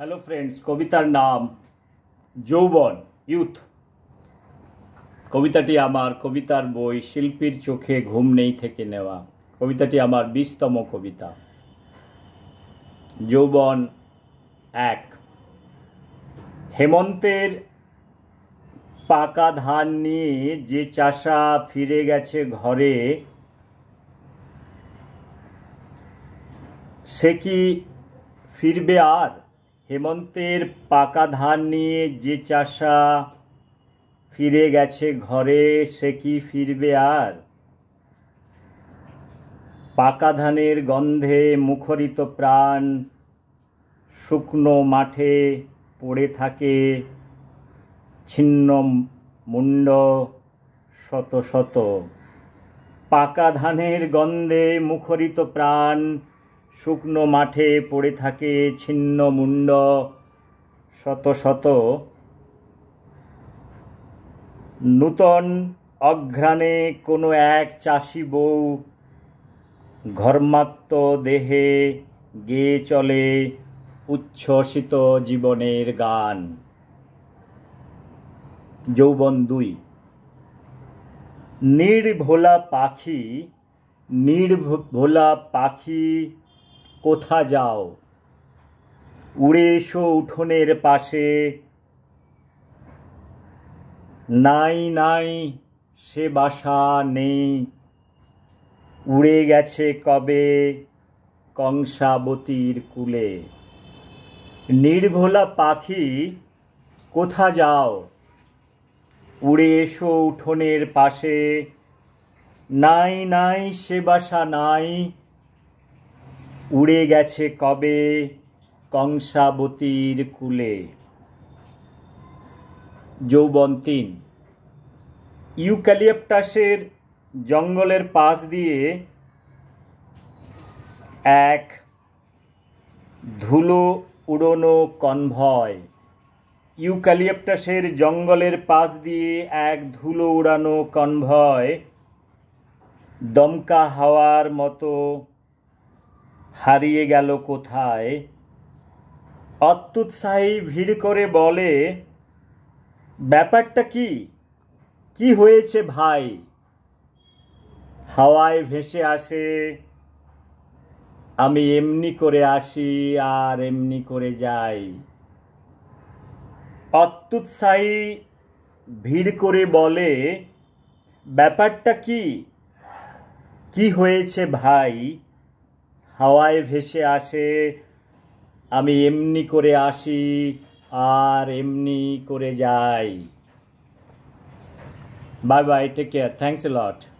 hello friends কবিতার নাম যৌবন ইউথ কবিতাটি আমার কবিতার বই শিল্পীর চোখে ঘুম নেই থেকে নেওয়া কবিতাটি আমার বিশতম কবিতা যৌবন এক হেমন্তের পাকা ধান নিয়ে যে চাষা ফিরে গেছে ঘরে সে কি ফিরবে আর হেমন্তের পাকা ধান নিয়ে যে চাষা ফিরে গেছে ঘরে সে কি ফিরবে আর পাকা ধানের গন্ধে মুখরিত প্রাণ শুকনো মাঠে পড়ে থাকে ছিন্ন মুন্ড শত শত পাকা ধানের গন্ধে মুখরিত প্রাণ শুকনো মাঠে পড়ে থাকে ছিন্ন মুন্ড শত শত নূতন অঘ্রাণে কোনো এক চাষি বউ ঘর্মাত্ম দেহে গেয়ে চলে উচ্ছ্বসিত জীবনের গান যৌবন দুই নির্ভোলা পাখি নির্ভোলা পাখি কোথা যাও উড়ে এসো উঠোনের পাশে নাই নাই সে বাসা নেই উড়ে গেছে কবে কংসাবতীর কুলে নির্ভোলা পাখি কোথা যাও উড়ে এসো উঠোনের পাশে নাই নাই সে বাসা নাই উড়ে গেছে কবে কংসাবতীর কুলে যৌবন তিন ইউক্যালিপটাসের জঙ্গলের পাশ দিয়ে এক ধুলো উড়োনো কনভয় ইউক্যালিপটাসের জঙ্গলের পাশ দিয়ে এক ধুলো উড়ানো কনভয় দমকা হাওয়ার মতো হারিয়ে গেল কোথায় অত্যুৎসাহী ভিড় করে বলে ব্যাপারটা কি কি হয়েছে ভাই হাওয়ায় ভেসে আসে আমি এমনি করে আসি আর এমনি করে যাই অত্যুৎসাহী ভিড় করে বলে ব্যাপারটা কি কি হয়েছে ভাই হাওয়ায় ভেসে আসে আমি এমনি করে আসি আর এমনি করে যাই bye bye take care thanks a lot